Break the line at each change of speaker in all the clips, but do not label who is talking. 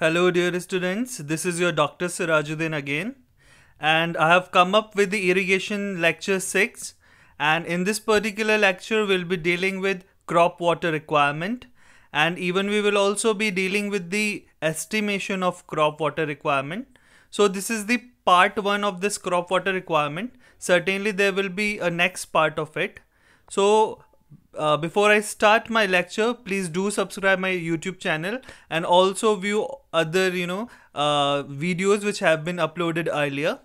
Hello dear students, this is your Dr. Sirajuddin again and I have come up with the irrigation lecture 6 and in this particular lecture we'll be dealing with crop water requirement and even we will also be dealing with the estimation of crop water requirement. So this is the part 1 of this crop water requirement. Certainly there will be a next part of it. So uh, before I start my lecture, please do subscribe my YouTube channel and also view other, you know, uh, videos which have been uploaded earlier.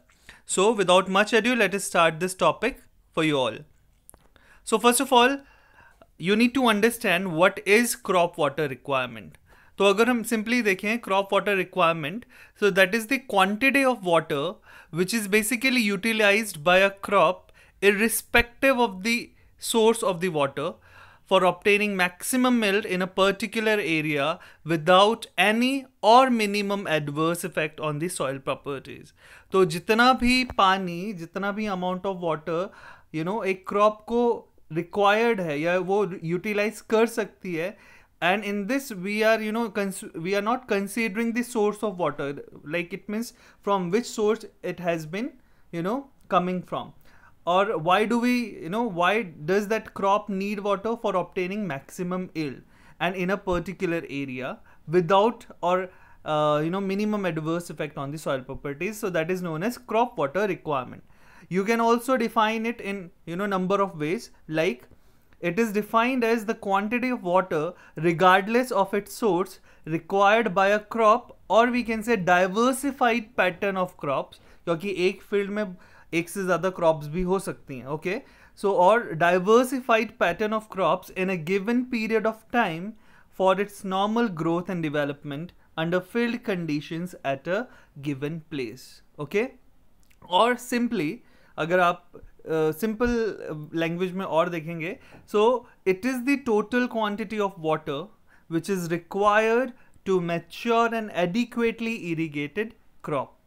So without much ado, let us start this topic for you all. So first of all, you need to understand what is crop water requirement. So if we simply देखें crop water requirement, so that is the quantity of water which is basically utilized by a crop irrespective of the source of the water for obtaining maximum yield in a particular area without any or minimum adverse effect on the soil properties. So, जितना भी पानी जितना भी amount of water you know एक crop को required है या वो utilize कर सकती है and in this we are you know we are not considering the source of water like it means from which source it has been you know coming from or why do we you know why does that crop need water for obtaining maximum yield and in a particular area without or uh, you know minimum adverse effect on the soil properties so that is known as crop water requirement you can also define it in you know number of ways like it is defined as the quantity of water regardless of its source required by a crop or we can say diversified pattern of crops क्योंकि एक field में एक से ज़्यादा crops भी हो सकती हैं ओके सो और diversified pattern of crops in a given period of time for its normal growth and development under field condition at a given place okay और सिंपली अगर आप सिंपल uh, लैंग्वेज में और देखेंगे so it is the total quantity of water which is required to mature and adequately irrigated crop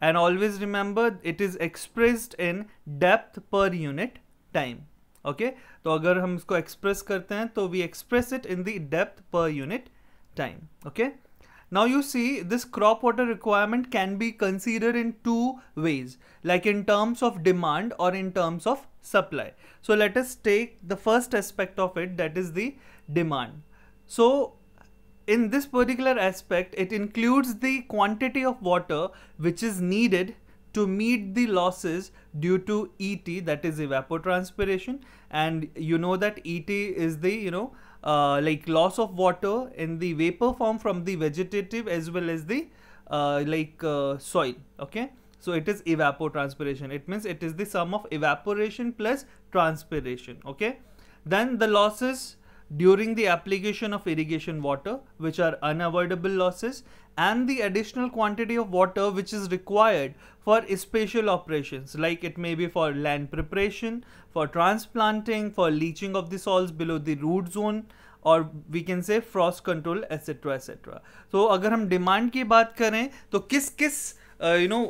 and always remember it is expressed in depth per unit time okay तो अगर हम इसको express करते हैं तो we express it in the depth per unit time okay now you see this crop water requirement can be considered in two ways like in terms of demand or in terms of supply so let us take the first aspect of it that is the demand so in this particular aspect, it includes the quantity of water which is needed to meet the losses due to ET, that is evapotranspiration. And you know that ET is the, you know, uh, like loss of water in the vapor form from the vegetative as well as the uh, like uh, soil. Okay. So it is evapotranspiration. It means it is the sum of evaporation plus transpiration. Okay. Then the losses during the application of irrigation water which are unavoidable losses and the additional quantity of water which is required for special operations like it may be for land preparation, for transplanting, for leaching of the soils below the root zone और we can say frost control etcetera etcetera तो अगर हम demand की बात करें तो किस किस यू नो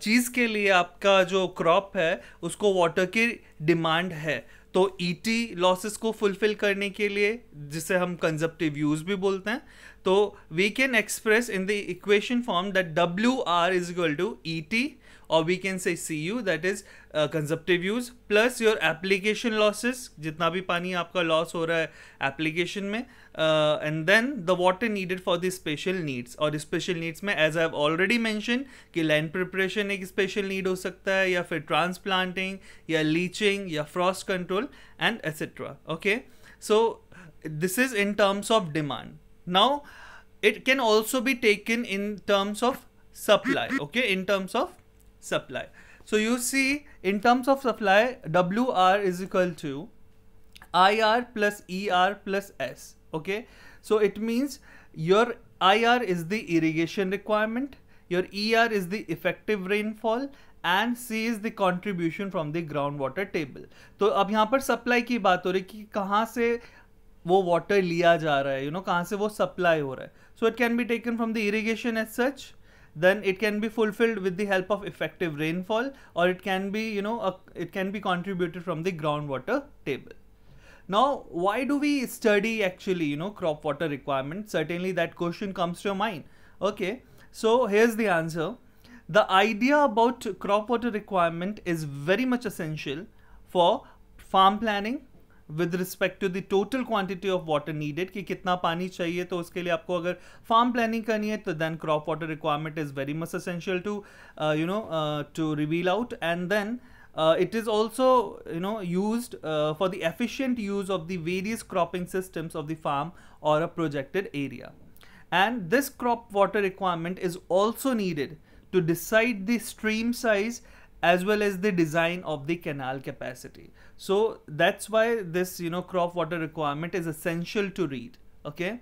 चीज़ के लिए आपका जो क्रॉप है उसको वाटर की डिमांड है तो ईटी e लॉसेस को फुलफिल करने के लिए जिसे हम कंजप्टिव यूज भी बोलते हैं तो we can express in the equation form that W R is equal to E T और we can say C U that is consumptive use plus your application losses जितना भी पानी आपका लॉस हो रहा है एप्लीकेशन में uh, and then the water needed for the special needs Or these special needs में as I've already mentioned कि land preparation a special need हो sakta है transplanting या leaching या frost control and etc. Okay, so this is in terms of demand. Now it can also be taken in terms of supply. Okay, in terms of supply. So you see in terms of supply WR is equal to IR plus ER plus S. okay so it means your IR is the irrigation requirement your ER is the effective rainfall and c is the contribution from the groundwater table to ab yahan par supply ki baat ho rahi ki kahan se wo water liya ja raha hai you know kahan se wo supply ho raha hai so it can be taken from the irrigation as such then it can be fulfilled with the help of effective rainfall or it can be you know a, it can be contributed from the groundwater table now why do we study actually you know crop water requirement certainly that question comes to your mind okay so here's the answer the idea about crop water requirement is very much essential for farm planning with respect to the total quantity of water needed ki kitna pani chahiye to uske liye aapko agar farm planning karni hai to then crop water requirement is very much essential to uh, you know uh, to reveal out and then uh, it is also you know used uh, for the efficient use of the various cropping systems of the farm or a projected area and this crop water requirement is also needed to decide the stream size as well as the design of the canal capacity so that's why this you know crop water requirement is essential to read okay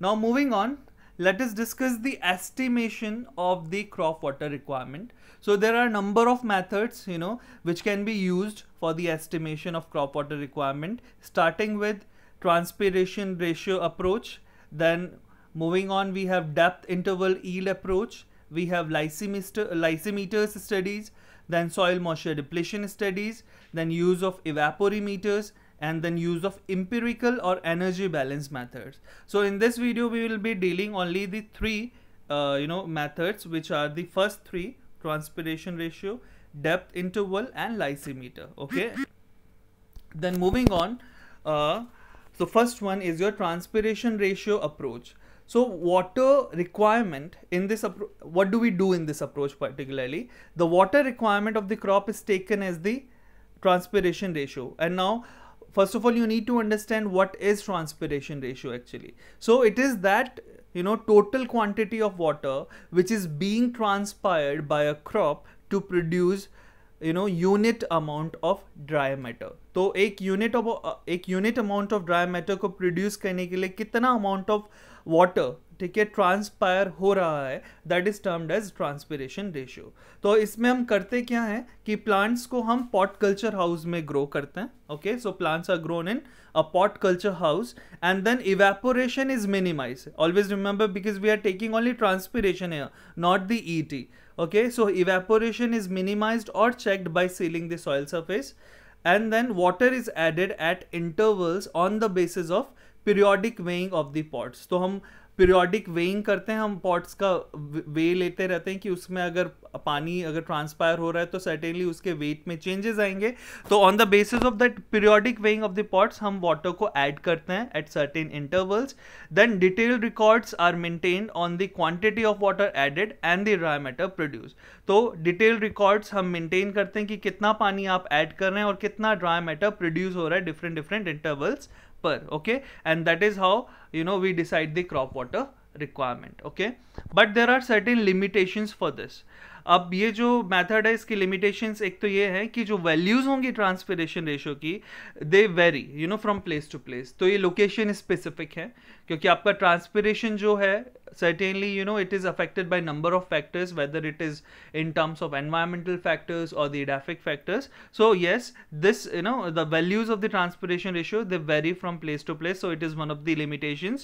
now moving on let us discuss the estimation of the crop water requirement so there are a number of methods, you know, which can be used for the estimation of crop water requirement, starting with transpiration ratio approach. Then moving on, we have depth interval yield approach. We have lysimeter, lysimeters studies, then soil moisture depletion studies, then use of evaporimeters, and then use of empirical or energy balance methods. So in this video, we will be dealing only the three, uh, you know, methods, which are the first three transpiration ratio, depth interval and lysimeter. Okay. then moving on, uh, so first one is your transpiration ratio approach. So water requirement in this, what do we do in this approach particularly? The water requirement of the crop is taken as the transpiration ratio. And now, first of all, you need to understand what is transpiration ratio actually. So it is that you know total quantity of water which is being transpired by a crop to produce you know, unit amount of dry matter. तो एक unit एक unit amount of dry matter को produce करने के लिए कितना amount of water ठीक है ट्रांसपायर हो रहा है that is termed as transpiration ratio तो इसमें हम करते क्या है कि प्लांट्स को हम पॉट कल्चर हाउस में ग्रो करते हैं okay so plants are grown in a pot culture house and then evaporation is minimise always remember because we are taking only transpiration air not the E T okay so evaporation is minimise और checked by sealing the soil surface and then water is added at intervals on the basis of periodic weighing of the pots तो हम periodic weighing करते हैं हम pots का वे लेते रहते हैं कि उसमें अगर पानी अगर ट्रांसपायर हो रहा है तो सर्टेनली उसके वेट में चेंजेस आएंगे तो on the basis of that periodic weighing of the pots हम वाटर को ऐड करते हैं at certain intervals then detail records are maintain on the quantity of water added and the raw matter produce तो detail records हम maintain करते हैं कि कितना पानी आप ऐड कर रहे हैं और कितना ड्राई मैटर प्रोड्यूस हो रहा है different different intervals per okay and that is how you know we decide the crop water requirement okay but there are certain limitations for this अब ये जो मैथड है इसकी लिमिटेशंस एक तो ये है कि जो वैल्यूज होंगी ट्रांसपरेशन रेशियो की they vary you know from place to place तो ये लोकेशन स्पेसिफिक है क्योंकि आपका ट्रांसपरेशन जो है certainly you know it is affected by number of factors whether it is in terms of environmental factors और edaphic factors so yes this you know the values of the transpiration ratio they vary from place to place so it is one of the limitation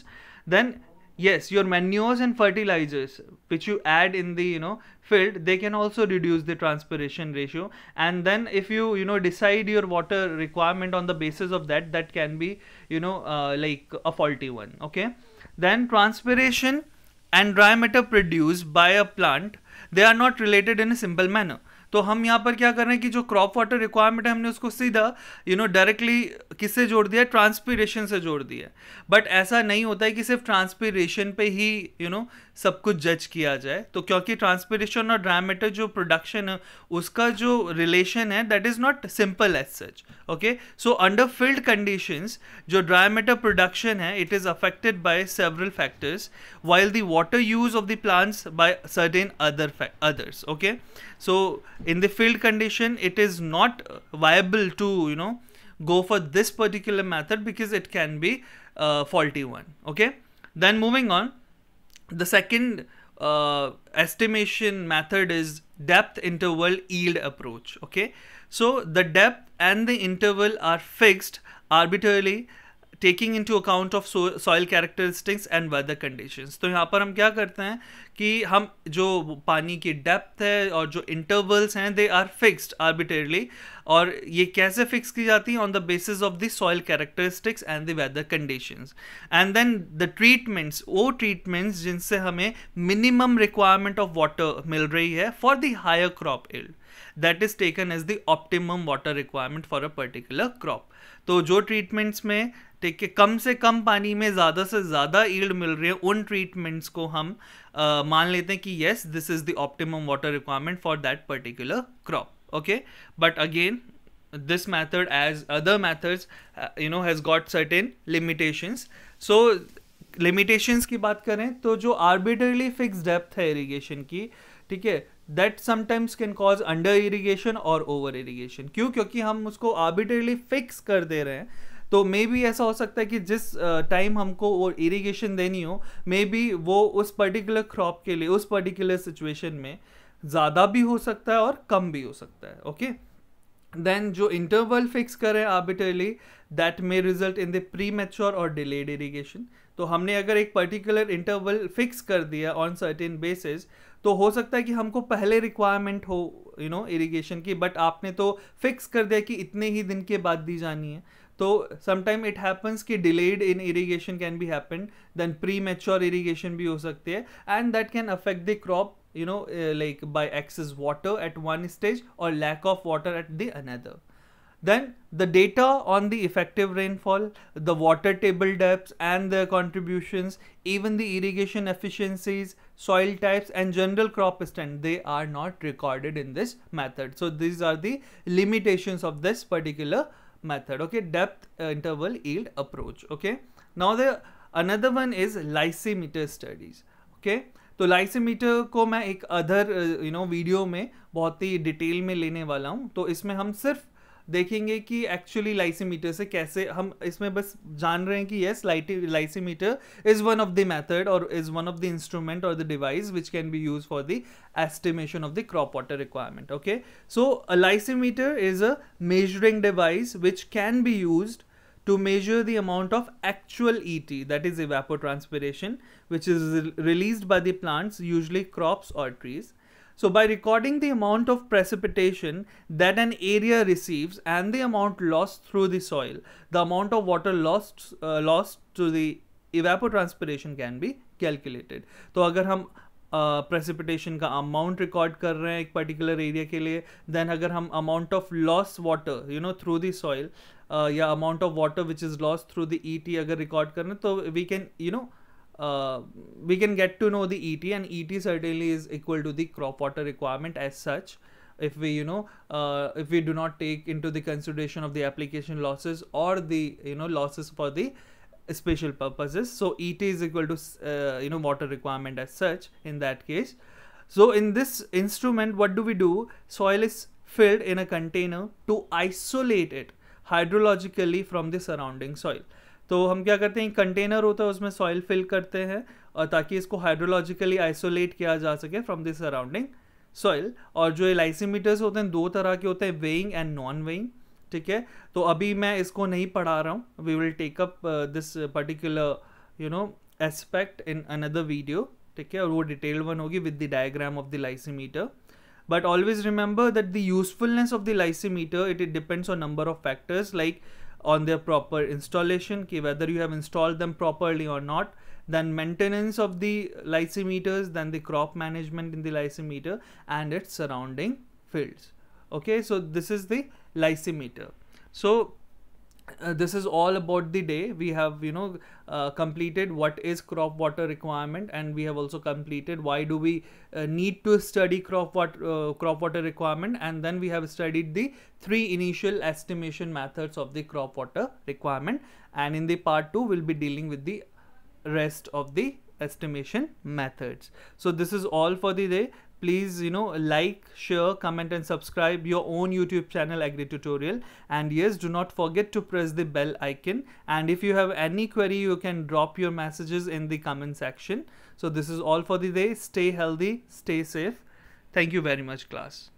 then yes your manures and fertilizers which you add in the you know field they can also reduce the transpiration ratio and then if you you know decide your water requirement on the basis of that that can be you know uh, like a faulty one okay then transpiration and dry matter produced by a plant they are not related in a simple manner तो हम यहाँ पर क्या कर रहे हैं कि जो क्रॉप वाटर रिक्वायरमेंट है हमने उसको सीधा यू नो डायरेक्टली किससे जोड़ दिया ट्रांसपीरेशन से जोड़ दिया बट ऐसा नहीं होता है कि सिर्फ ट्रांसपीरेशन पे ही यू you नो know, सब कुछ जज किया जाए तो क्योंकि ट्रांसपीरेशन और ड्रामेटर जो प्रोडक्शन है उसका जो रिलेशन है that is not simple as such okay so under field conditions जो ड्रामेटर प्रोडक्शन है it is affected by several factors while the water use of the plants by certain other others okay so in the field condition it is not viable to you know go for this particular method because it can be faulty one okay then moving on The second uh, estimation method is depth interval yield approach. Okay, so the depth and the interval are fixed arbitrarily taking into account of soil characteristics and weather conditions. तो यहाँ पर हम कि हम जो पानी की depth है और जो इंटरवल्स हैं दे आर फिक्स्ड आर्बिटेरली और ये कैसे फिक्स की जाती हैं on the basis of the soil characteristics and the weather conditions and then the treatments वो ट्रीटमेंट्स जिनसे हमें मिनिमम रिक्वायरमेंट ऑफ वाटर मिल रही है for the higher crop yield that is taken as the optimum water requirement for a particular crop तो जो treatments में ठीक है कम से कम पानी में ज़्यादा से ज़्यादा ईल्ड मिल रही है उन ट्रीटमेंट्स को हम मान लेते हैं कि yes this is the optimum water requirement for that particular crop okay but again this method as other methods you know has got certain limitations so limitations की बात करें तो जो आर्बिटरली फिक्स डेप्थ है इरीगेशन की ठीक है that sometimes can cause under irrigation और ओवर इरीगेशन क्यों क्योंकि हम उसको आर्बिटरली फिक्स कर दे रहे हैं तो मे भी ऐसा हो सकता है कि जिस टाइम हमको वो इरीगेशन देनी हो मे बी वो उस पर्टिकुलर क्रॉप के लिए उस पर्टिकुलर सिचुएशन में ज़्यादा भी हो सकता है और कम भी हो सकता है ओके देन जो इंटरवल फिक्स करें arbitrarily that may result in the premature और डिलेड इरीगेशन तो हमने अगर एक पर्टिकुलर इंटरवल फिक्स कर दिया ऑन सर्टेन बेसिस तो हो सकता है कि हमको पहले रिक्वायरमेंट हो यू नो इरीगेशन की बट आपने तो फिक्स कर दिया कि इतने ही दिन के बाद दी जानी है So sometimes it happens कि delayed in irrigation can be happened. Then premature irrigation irrigation भी हो सकती है and that can affect the you know uh, like by excess water at one stage or lack of water at the another then the data on the effective rainfall the water table depths and their contributions even the irrigation efficiencies soil types and general crop strength they are not recorded in this method so these are the limitations of this particular method okay depth uh, interval yield approach okay now the another one is lysimeter studies okay तो lysimeter को मैं एक other you know video में बहुत ही detail में लेने वाला हूँ तो इसमें हम सिर्फ देखेंगे कि एक्चुअली लाइसीमीटर से कैसे हम इसमें बस जान रहे हैं कि yes lysimeter is one of the method और is one of the instrument और the device which can be use for the estimation of the crop water requirement okay so lysimeter is a measuring device which can be to to measure the amount of actual ET, that is evapotranspiration, which is re released by the plants, usually crops or trees. So by recording the amount of precipitation that an area receives and the amount lost through the soil, the amount of water lost uh, lost to the evapotranspiration can be calculated. So if we uh, precipitation ka amount record kar rahe ek particular area ke liye then agar hum amount of lost water you know through the soil uh, ya amount of water which is lost through the et agar record karne to we can you know uh, we can get to know the ET and ET certainly is equal to the crop water requirement as such if we you know uh, if we do not take into the consideration of the application losses or the you know losses for the special purposes so ET is equal to uh, you know water requirement as such in that case so in this instrument what do we do soil is filled in a container to isolate it hydrologically from the surrounding soil तो हम क्या करते हैं container होता है उसमें soil fill करते हैं और ताकि इसको हाइड्रोलॉजिकली आइसोलेट किया जा सके फ्रॉम द सराउंडिंग सॉइल और जो लाइसीमीटर्स होते हैं दो तरह के होते हैं वेइंग एंड नॉन वेइंग ठीक है तो अभी मैं इसको नहीं पढ़ा रहा हूँ we will take up this particular you know aspect in another video ठीक है और वो डिटेल्ड वन होगी with the diagram of the lysimeter but always remember that the usefulness of the lysimeter it depends on number of factors like on their proper installation ki whether you have installed them properly or not then maintenance of the lysimeters then the crop management in the lysimeter and its surrounding fields okay so this is the lysimeter so uh, this is all about the day we have you know uh, completed what is crop water requirement and we have also completed why do we uh, need to study crop water uh, crop water requirement and then we have studied the three initial estimation methods of the crop water requirement and in the part 2 we'll be dealing with the rest of the estimation methods so this is all for the day please you know like share comment and subscribe your own youtube channel agri tutorial and yes do not forget to press the bell icon and if you have any query you can drop your messages in the comment section so this is all for the day stay healthy stay safe thank you very much class